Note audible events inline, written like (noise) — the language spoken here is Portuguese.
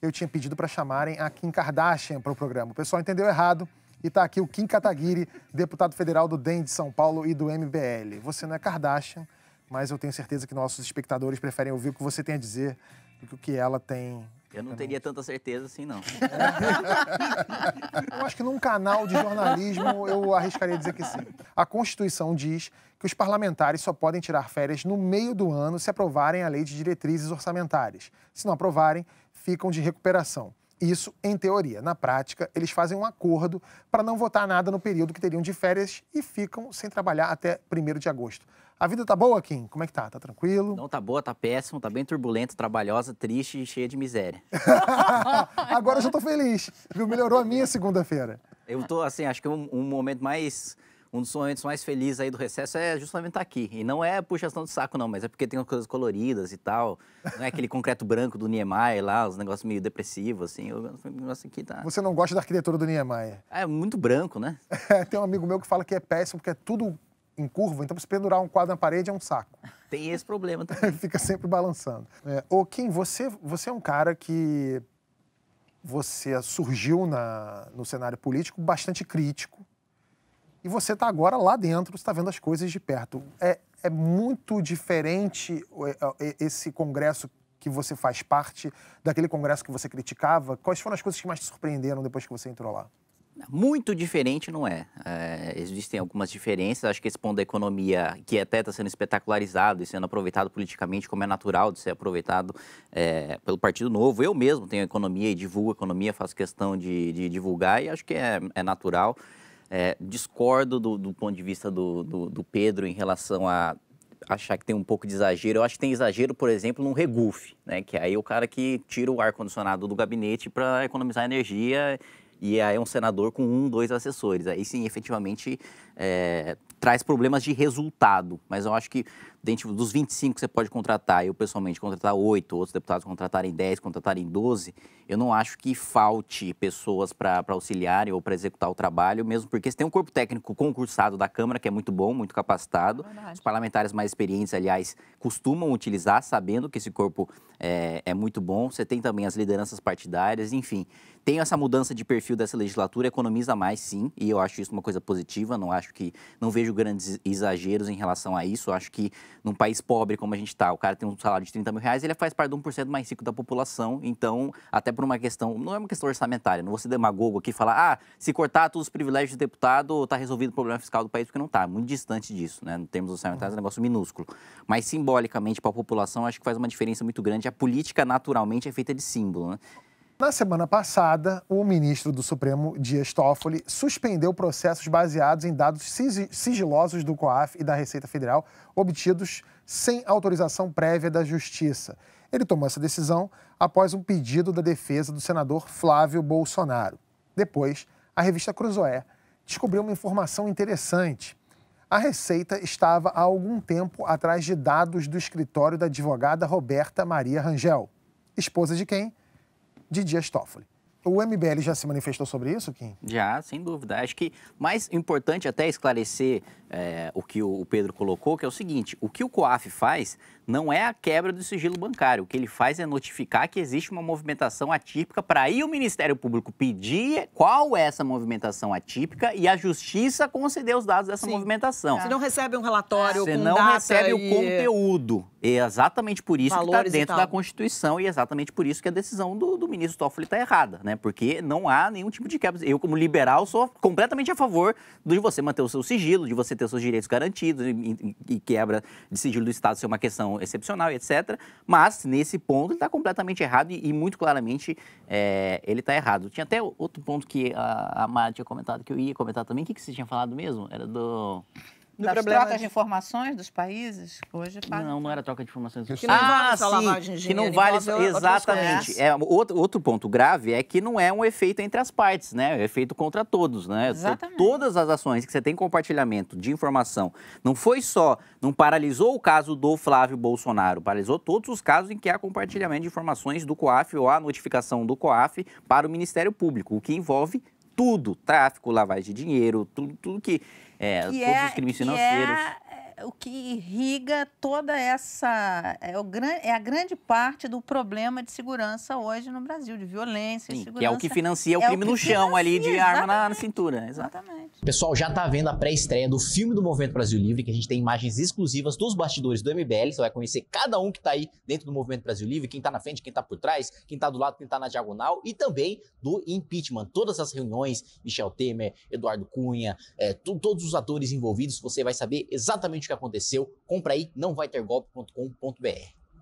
eu tinha pedido para chamarem a Kim Kardashian para o programa. O pessoal entendeu errado e está aqui o Kim Kataguiri, deputado federal do DEM de São Paulo e do MBL. Você não é Kardashian, mas eu tenho certeza que nossos espectadores preferem ouvir o que você tem a dizer do que o que ela tem. Eu não teria tanta certeza assim, não. (laughs) eu acho que num canal de jornalismo eu arriscaria dizer que sim. A Constituição diz que os parlamentares só podem tirar férias no meio do ano se aprovarem a lei de diretrizes orçamentárias. Se não aprovarem, ficam de recuperação. Isso em teoria. Na prática, eles fazem um acordo para não votar nada no período que teriam de férias e ficam sem trabalhar até 1 de agosto. A vida tá boa, Kim? Como é que tá? Tá tranquilo? Não tá boa, tá péssimo, tá bem turbulento, trabalhosa, triste e cheia de miséria. (laughs) Agora eu já tô feliz, viu? Melhorou a minha segunda-feira. Eu tô, assim, acho que um, um momento mais um dos momentos mais felizes aí do recesso é justamente estar tá aqui. E não é puxação de saco, não, mas é porque tem coisas coloridas e tal. Não é aquele concreto branco do Niemeyer lá, os negócios meio depressivos, assim. O negócio aqui tá... Você não gosta da arquitetura do Niemeyer? É, muito branco, né? (laughs) tem um amigo meu que fala que é péssimo, porque é tudo em curva, então você pendurar um quadro na parede é um saco. Tem esse problema (laughs) também. Fica sempre balançando. É, ô, Kim, você, você é um cara que... Você surgiu na, no cenário político bastante crítico, e você está agora lá dentro, está vendo as coisas de perto. É, é muito diferente é, é, é, esse congresso que você faz parte daquele congresso que você criticava? Quais foram as coisas que mais te surpreenderam depois que você entrou lá? Muito diferente não é. é. Existem algumas diferenças. Acho que esse ponto da economia, que até está sendo espetacularizado e sendo aproveitado politicamente, como é natural de ser aproveitado é, pelo Partido Novo. Eu mesmo tenho economia e divulgo economia, faço questão de, de divulgar e acho que é, é natural. É, discordo do, do, ponto de vista do, do, do, Pedro em relação a achar que tem um pouco de exagero. Eu acho que tem exagero, por exemplo, num regufe, né? Que aí é o cara que tira o ar-condicionado do gabinete para economizar energia e aí é um senador com um, dois assessores. Aí sim, efetivamente, é, traz problemas de resultado. Mas eu acho que dentro dos 25 que você pode contratar, eu pessoalmente contratar 8, outros deputados contratarem 10, contratarem 12, eu não acho que falte pessoas para auxiliarem ou para executar o trabalho, mesmo porque você tem um corpo técnico concursado da Câmara, que é muito bom, muito capacitado. É Os parlamentares mais experientes, aliás, costumam utilizar, sabendo que esse corpo é, é muito bom. Você tem também as lideranças partidárias, enfim. Tem essa mudança de perfil dessa legislatura, economiza mais, sim, e eu acho isso uma coisa positiva, não acho que. não vejo vejo grandes exageros em relação a isso. Eu acho que num país pobre como a gente está, o cara tem um salário de 30 mil reais, ele faz parte de 1% mais rico da população. Então, até por uma questão, não é uma questão orçamentária, não vou ser demagogo aqui e falar, ah, se cortar todos os privilégios do deputado, está resolvido o problema fiscal do país, porque não está, é muito distante disso, né? Em termos orçamentários, é um negócio minúsculo. Mas simbolicamente, para a população, acho que faz uma diferença muito grande. A política, naturalmente, é feita de símbolo, né? Na semana passada, o ministro do Supremo, Dias Toffoli, suspendeu processos baseados em dados sigilosos do COAF e da Receita Federal, obtidos sem autorização prévia da Justiça. Ele tomou essa decisão após um pedido da defesa do senador Flávio Bolsonaro. Depois, a revista Cruzoé descobriu uma informação interessante. A Receita estava há algum tempo atrás de dados do escritório da advogada Roberta Maria Rangel, esposa de quem de Dias Toffoli. O MBL já se manifestou sobre isso, Kim? Já, sem dúvida. Acho que mais importante até esclarecer é, o que o Pedro colocou, que é o seguinte: o que o COAF faz não é a quebra do sigilo bancário. O que ele faz é notificar que existe uma movimentação atípica para aí o Ministério Público pedir qual é essa movimentação atípica e a Justiça conceder os dados dessa Sim. movimentação. Você não recebe um relatório Você com não recebe e... o conteúdo. É exatamente por isso tá Valores que está dentro da Constituição e exatamente por isso que a decisão do, do ministro Toffoli está errada, né? Porque não há nenhum tipo de quebra. Eu, como liberal, sou completamente a favor de você manter o seu sigilo, de você ter os seus direitos garantidos e, e quebra de sigilo do Estado ser uma questão excepcional, etc. Mas nesse ponto ele está completamente errado e, e muito claramente é, ele está errado. Tinha até outro ponto que a, a tinha comentado que eu ia comentar também. O que, que você tinha falado mesmo? Era do. No das trocas de... de informações dos países? Hoje paga. Não, não era troca de informações dos países. Ah, sim, que não ah, vale... Exatamente. É, outro, outro ponto grave é que não é um efeito entre as partes, né? É um efeito contra todos, né? Exatamente. Todas as ações que você tem compartilhamento de informação, não foi só, não paralisou o caso do Flávio Bolsonaro, paralisou todos os casos em que há compartilhamento de informações do COAF ou a notificação do COAF para o Ministério Público, o que envolve tudo, tráfico, lavagem de dinheiro, tudo, tudo que é, todos é, os crimes é financeiros. É o que irriga toda essa. É, o, é a grande parte do problema de segurança hoje no Brasil, de violência Sim, segurança. Que é o que financia o é crime o no chão ali, de arma na, na, cintura. Exatamente. Pessoal, já tá vendo a pré-estreia do filme do Movimento Brasil Livre, que a gente tem imagens exclusivas dos bastidores do MBL. Você vai conhecer cada um que tá aí dentro do Movimento Brasil Livre, quem tá na frente, quem tá por trás, quem tá do lado, quem tá na diagonal, e também do impeachment. Todas as reuniões, Michel Temer, Eduardo Cunha, é, todos os atores envolvidos, você vai saber exatamente que aconteceu. Compra aí, não vai ter golpe.com.br.